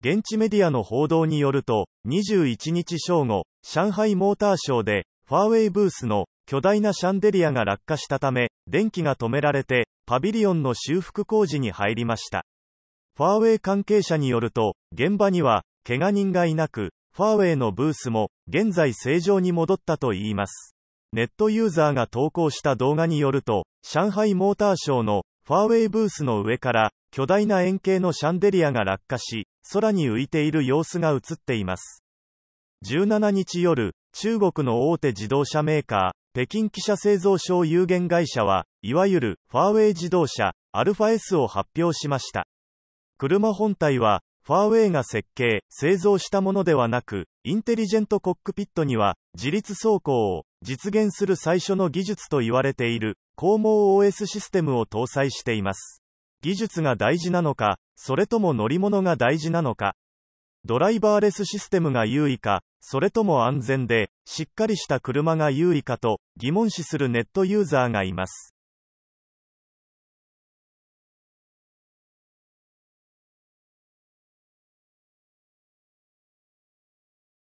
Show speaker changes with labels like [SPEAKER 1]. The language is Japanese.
[SPEAKER 1] 現地メディアの報道によると、21日正午、上海モーターショーで、ファーウェイブースの巨大なシャンデリアが落下したため、電気が止められて、パビリオンの修復工事に入りました。ファーウェイ関係者によると、現場には、怪我人がいなく、ファーウェイのブースも、現在正常に戻ったといいます。ネットユーザーが投稿した動画によると、上海モーターショーのファーウェイブースの上から巨大な円形のシャンデリアが落下し、空に浮いている様子が映っています。17日夜、中国の大手自動車メーカー、北京汽車製造商有限会社は、いわゆるファーウェイ自動車、アルファ S を発表しました。車本体は、ファーウェイが設計、製造したものではなく、インテリジェントコックピットには、自立走行を実現する最初の技術と言われている、高毛 OS システムを搭載しています。技術が大事なのか、それとも乗り物が大事なのか、ドライバーレスシステムが優位か、それとも安全で、しっかりした車が優位かと、疑問視するネットユーザーがいます。